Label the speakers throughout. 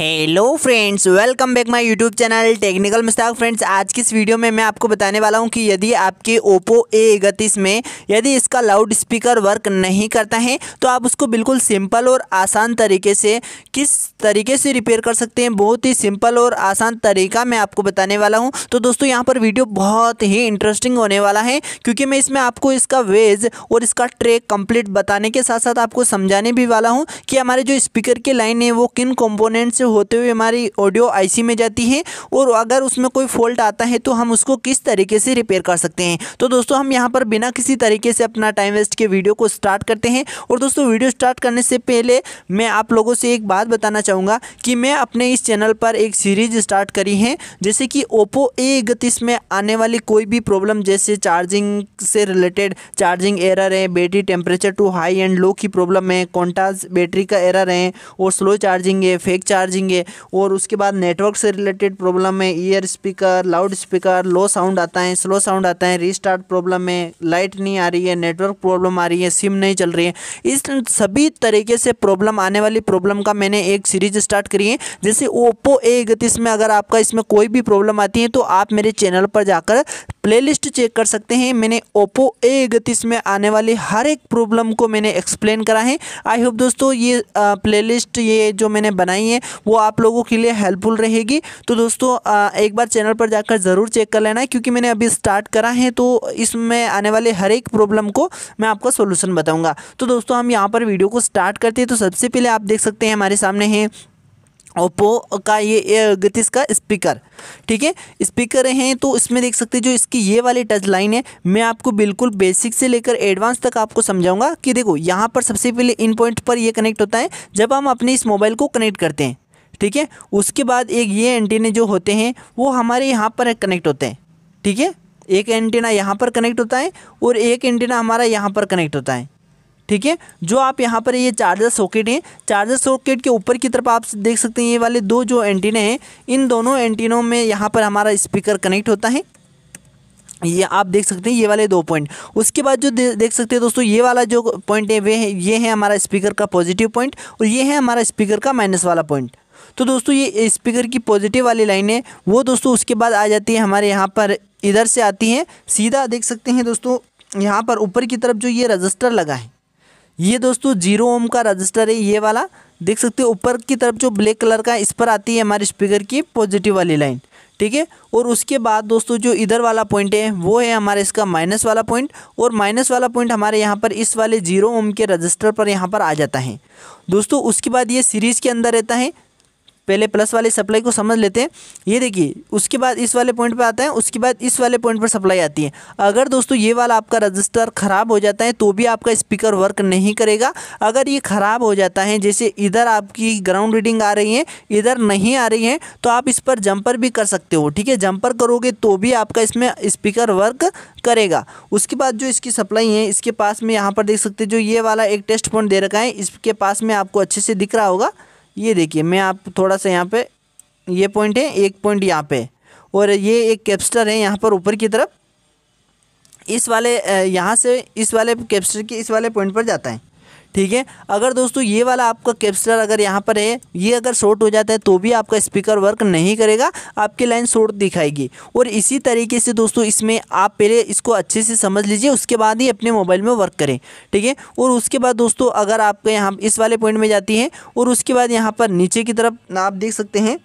Speaker 1: hello friends welcome back my YouTube channel technical मिस्ताक friends आज की इस वीडियो में मैं आपको बताने वाला हूं कि यदि आपके ओप्पो ए इकतीस में यदि इसका लाउड स्पीकर वर्क नहीं करता है तो आप उसको बिल्कुल सिंपल और आसान तरीके से किस तरीके से रिपेयर कर सकते हैं बहुत ही सिंपल और आसान तरीका मैं आपको बताने वाला हूँ तो दोस्तों यहाँ पर वीडियो बहुत ही इंटरेस्टिंग होने वाला है क्योंकि मैं इसमें आपको इसका वेज और इसका ट्रेक कम्प्लीट बताने के साथ साथ आपको समझाने भी वाला हूँ कि हमारे जो स्पीकर की लाइन है वो किन कॉम्पोनेंट से होते हुए हमारी ऑडियो आईसी में जाती है और अगर उसमें कोई फॉल्ट आता है तो हम उसको किस तरीके से रिपेयर कर सकते हैं तो दोस्तों हम यहाँ पर बिना किसी तरीके से अपना टाइम वेस्ट के वीडियो को स्टार्ट करते हैं और दोस्तों वीडियो स्टार्ट करने से पहले मैं आप लोगों से एक बात बताना चाहूँगा कि मैं अपने इस चैनल पर एक सीरीज स्टार्ट करी है जैसे कि ओप्पो ए इकतीस में आने वाली कोई भी प्रॉब्लम जैसे चार्जिंग से रिलेटेड चार्जिंग एरर है battery temperature too high and low की प्रॉब्लम है कॉन्टाज बैटरी का एरर है और स्लो चार्जिंग है फेक चार्जिंग समझेंगे और उसके बाद नेटवर्क से रिलेटेड प्रॉब्लम है ear speaker loud speaker low sound आता है स्लो साउंड आता है रीस्टार्ट प्रॉब्लम है लाइट नहीं आ रही है नेटवर्क प्रॉब्लम आ रही है सिम नहीं चल रही है इस सभी तरीके से प्रॉब्लम आने वाली प्रॉब्लम का मैंने एक सीरीज स्टार्ट करी है जैसे ओप्पो ए इकतीस में अगर आपका इसमें कोई भी प्रॉब्लम आती है तो आप मेरे चैनल पर जाकर प्लेलिस्ट चेक कर सकते हैं मैंने ओप्पो ए इकतीस में आने वाली हर एक प्रॉब्लम को मैंने एक्सप्लेन करा है आई होप दोस्तों ये प्लेलिस्ट ये जो मैंने बनाई है वो आप लोगों के लिए हेल्पफुल रहेगी तो दोस्तों आ, एक बार चैनल पर जाकर ज़रूर चेक कर लेना है क्योंकि मैंने अभी स्टार्ट करा है तो इसमें आने वाले हर एक प्रॉब्लम को मैं आपको सोल्यूशन बताऊँगा तो दोस्तों हम यहाँ पर वीडियो को स्टार्ट करते हैं तो सबसे पहले आप देख सकते हैं हमारे सामने हैं ओप्पो का ये गतिस का स्पीकर ठीक है स्पीकर हैं तो इसमें देख सकते हैं जो इसकी ये वाली टच लाइन है मैं आपको बिल्कुल बेसिक से लेकर एडवांस तक आपको समझाऊंगा कि देखो यहाँ पर सबसे पहले इन पॉइंट पर ये कनेक्ट होता है जब हम अपने इस मोबाइल को कनेक्ट करते हैं ठीक है उसके बाद एक ये एंटीने जो होते हैं वो हमारे यहाँ पर कनेक्ट होते हैं ठीक है एक एंटीना यहाँ पर कनेक्ट होता है और एक एंटीना हमारा यहाँ पर कनेक्ट होता है ठीक है जो आप यहाँ पर ये चार्जर सॉकेट हैं चार्जर सॉकेट के ऊपर की तरफ आप देख सकते हैं ये वाले दो जो एंटीने हैं इन दोनों एंटीनों में यहाँ पर हमारा स्पीकर कनेक्ट होता है ये आप देख सकते हैं ये वाले दो पॉइंट उसके बाद जो दे, देख सकते हैं दोस्तों ये वाला जो पॉइंट है वे है ये है हमारा स्पीकर का पॉजिटिव पॉइंट और ये है हमारा स्पीकर का माइनस वाला पॉइंट तो दोस्तों ये स्पीकर की पॉजिटिव वाली लाइन है वो दोस्तों उसके बाद आ जाती है हमारे यहाँ पर इधर से आती है सीधा देख सकते हैं दोस्तों यहाँ पर ऊपर की तरफ जो ये रजिस्टर लगा है ये दोस्तों जीरो ओम का रजिस्टर है ये वाला देख सकते हो ऊपर की तरफ जो ब्लैक कलर का इस पर आती है हमारे स्पीकर की पॉजिटिव वाली लाइन ठीक है और उसके बाद दोस्तों जो इधर वाला पॉइंट है वो है हमारे इसका माइनस वाला पॉइंट और माइनस वाला पॉइंट हमारे यहाँ पर इस वाले जीरो ओम के रजिस्टर पर यहाँ पर आ जाता है दोस्तों उसके बाद ये सीरीज़ के अंदर रहता है पहले प्लस वाली सप्लाई को समझ लेते हैं ये देखिए उसके बाद इस वाले पॉइंट पर आता है उसके बाद इस वाले पॉइंट पर सप्लाई आती है अगर दोस्तों ये वाला आपका रजिस्टर ख़राब हो जाता है तो भी आपका स्पीकर वर्क नहीं करेगा अगर ये ख़राब हो जाता है जैसे इधर आपकी ग्राउंड रीडिंग आ रही है इधर नहीं आ रही है तो आप इस पर जंपर भी कर सकते हो ठीक है जंपर करोगे तो भी आपका इसमें स्पीकर वर्क करेगा उसके बाद जो इसकी सप्लाई है इसके पास में यहाँ पर देख सकते जो ये वाला एक टेस्ट पॉइंट दे रखा है इसके पास में आपको अच्छे से दिख रहा होगा ये देखिए मैं आप थोड़ा सा यहाँ पे ये पॉइंट है एक पॉइंट यहाँ पे और ये एक कैप्स्टर है यहाँ पर ऊपर की तरफ इस वाले यहाँ से इस वाले कैप्स्टर के इस वाले पॉइंट पर जाता है ठीक है अगर दोस्तों ये वाला आपका कैप्सलर अगर यहाँ पर है ये अगर शॉर्ट हो जाता है तो भी आपका स्पीकर वर्क नहीं करेगा आपकी लाइन शॉर्ट दिखाएगी और इसी तरीके से दोस्तों इसमें आप पहले इसको अच्छे से समझ लीजिए उसके बाद ही अपने मोबाइल में वर्क करें ठीक है और उसके बाद दोस्तों अगर आपके यहाँ इस वाले पॉइंट में जाती है और उसके बाद यहाँ पर नीचे की तरफ आप देख सकते हैं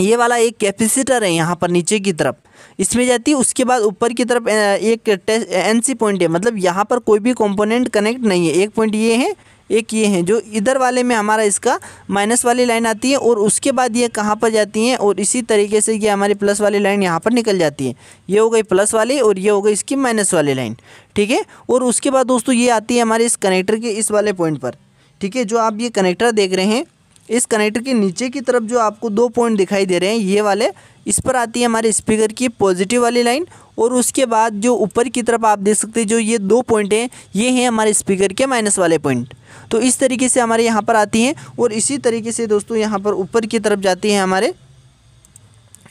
Speaker 1: ये वाला एक कैपेसिटर है यहाँ पर नीचे की तरफ इसमें जाती है उसके बाद ऊपर की तरफ एक एनसी एन सी पॉइंट है मतलब यहाँ पर कोई भी कंपोनेंट कनेक्ट नहीं है एक पॉइंट ये है एक ये है जो इधर वाले में हमारा इसका माइनस वाली लाइन आती है और उसके बाद ये कहाँ पर जाती है और इसी तरीके से ये हमारी प्लस वाली लाइन यहाँ पर निकल जाती है ये हो गई प्लस वाली और ये हो गई इसकी माइनस वाली लाइन ठीक है और उसके बाद दोस्तों ये आती है हमारे इस कनेक्टर के इस वाले पॉइंट पर ठीक है जो आप ये कनेक्टर देख रहे हैं इस कनेक्टर के नीचे की तरफ जो आपको दो पॉइंट दिखाई दे रहे हैं ये वाले इस पर आती है हमारे स्पीकर की पॉजिटिव वाली लाइन और उसके बाद जो ऊपर की तरफ आप देख सकते हैं जो ये दो पॉइंट हैं ये हैं हमारे स्पीकर के माइनस वाले पॉइंट तो इस तरीके से हमारे यहाँ पर आती हैं और इसी तरीके से दोस्तों यहाँ पर ऊपर की तरफ जाती हैं हमारे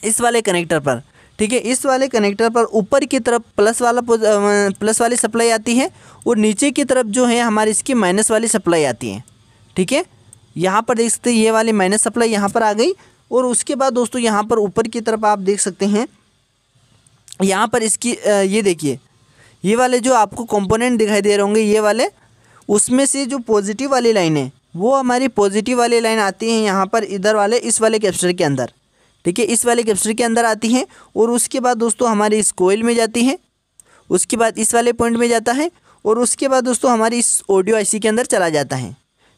Speaker 1: इस वाले कनेक्टर पर ठीक है इस वाले कनेक्टर पर ऊपर की तरफ प्लस वाला प्लस वाली सप्लाई आती है और नीचे की तरफ जो है हमारी इसकी माइनस वाली सप्लाई आती है ठीक है यहाँ पर देख सकते हैं ये वाली माइनस सप्लाई यहाँ पर आ गई और उसके बाद दोस्तों यहाँ पर ऊपर की तरफ आप देख सकते हैं यहाँ पर इसकी ये देखिए ये वाले जो आपको कंपोनेंट दिखाई दे रहे होंगे ये वाले उसमें से जो पॉजिटिव वाली लाइन है वो हमारी पॉजिटिव वाली लाइन आती है यहाँ पर इधर वाले इस वाले कैप्चर के अंदर ठीक है इस वाले कैप्चर के अंदर आती हैं और उसके बाद दोस्तों हमारी इस कोयल में जाती है उसके बाद इस वाले पॉइंट में जाता है और उसके बाद दोस्तों हमारी इस ऑडियो आईसी के अंदर चला जाता है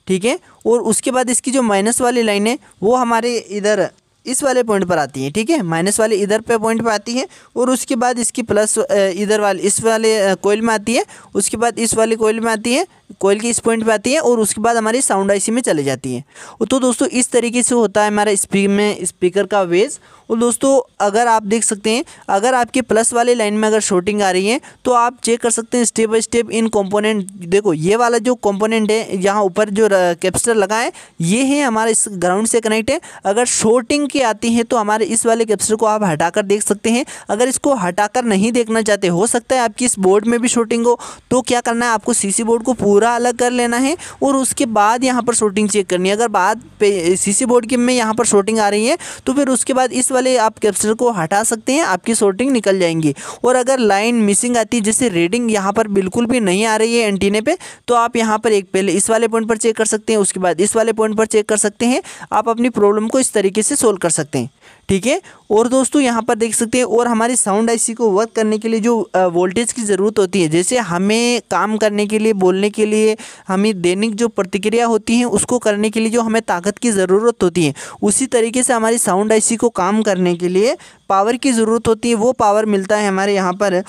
Speaker 1: ठीक है और उसके बाद इसकी जो माइनस वाली लाइन है वो हमारे इधर इस वाले पॉइंट पर आती है ठीक है माइनस वाले इधर पे पॉइंट पर आती है और उसके बाद इसकी प्लस इधर वाले इस वाले कोयल में आती है उसके बाद इस वाले कोयल में आती है कोयल की इस पॉइंट पे आती है और उसके बाद हमारी साउंड आईसी में चले जाती है तो दोस्तों इस तरीके से होता है हमारा स्पीक में स्पीकर का वेज और दोस्तों अगर आप देख सकते हैं अगर आपके प्लस वाले लाइन में अगर शॉर्टिंग आ रही है तो आप चेक कर सकते हैं स्टेप बाई स्टेप इन कंपोनेंट देखो ये वाला जो कंपोनेंट है यहाँ ऊपर जो कैप्सटर लगा है ये है हमारे इस ग्राउंड से कनेक्ट है अगर शॉर्टिंग की आती है तो हमारे इस वाले कैप्सटर को आप हटाकर देख सकते हैं अगर इसको हटाकर नहीं देखना चाहते हो सकता है आपकी इस बोर्ड में भी शॉर्टिंग हो तो क्या करना है आपको सी बोर्ड को पूरा पूरा अलग कर लेना है और उसके बाद यहाँ पर शूटिंग चेक करनी है अगर बाद सी सी बोर्ड की में यहाँ पर शॉर्टिंग आ रही है तो फिर उसके बाद इस वाले आप कैप्चर को हटा सकते हैं आपकी शॉर्टिंग निकल जाएंगी और अगर लाइन मिसिंग आती है जैसे रीडिंग यहाँ पर बिल्कुल भी नहीं आ रही है एंटीने पर तो आप यहाँ पर एक पहले इस वाले पॉइंट पर चेक कर सकते हैं उसके बाद इस वाले पॉइंट पर चेक कर सकते हैं आप अपनी प्रॉब्लम को इस तरीके से सोल्व कर सकते हैं ठीक है और दोस्तों यहाँ पर देख सकते हैं और हमारी साउंड आईसी को वर्क करने के लिए जो वोल्टेज की ज़रूरत होती है जैसे हमें काम करने के लिए बोलने के लिए लिए हमें दैनिक जो प्रतिक्रिया होती है उसको करने के लिए जो हमें ताकत की ज़रूरत होती है उसी तरीके से हमारी साउंड आईसी को काम करने के लिए पावर की ज़रूरत होती है वो पावर मिलता है हमारे यहाँ पर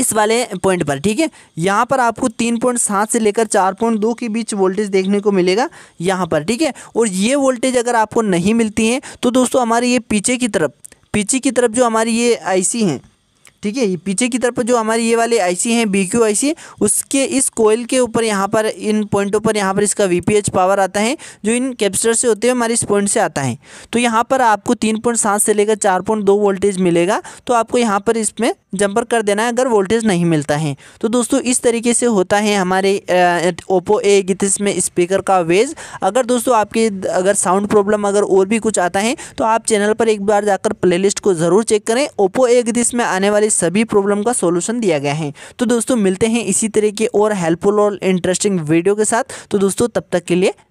Speaker 1: इस वाले पॉइंट पर ठीक है यहाँ पर आपको तीन पॉइंट सात से लेकर चार पॉइंट दो के बीच वोल्टेज देखने को मिलेगा यहाँ पर ठीक है और ये वोल्टेज अगर आपको नहीं मिलती है तो दोस्तों हमारे ये पीछे की तरफ पीछे की तरफ जो हमारी ये आईसी हैं ठीक है ये पीछे की तरफ जो हमारी ये वाली आईसी है बी क्यू आई उसके इस कोयल के ऊपर यहाँ पर इन पॉइंटों पर यहाँ पर इसका वी पावर आता है जो इन कैप्सर से होते हुए हमारे इस पॉइंट से आता है तो यहाँ पर आपको तीन पॉइंट सात से लेकर चार पॉइंट दो वोल्टेज मिलेगा तो आपको यहाँ पर इसमें जंपर कर देना है अगर वोल्टेज नहीं मिलता है तो दोस्तों इस तरीके से होता है हमारे ओप्पो ए गितिस में स्पीकर का वेज अगर दोस्तों आपके अगर साउंड प्रॉब्लम अगर और भी कुछ आता है तो आप चैनल पर एक बार जाकर प्लेलिस्ट को ज़रूर चेक करें ओप्पो ए गितिस में आने वाली सभी प्रॉब्लम का सोल्यूशन दिया गया है तो दोस्तों मिलते हैं इसी तरह के और हेल्पफुल और इंटरेस्टिंग वीडियो के साथ तो दोस्तों तब तक के लिए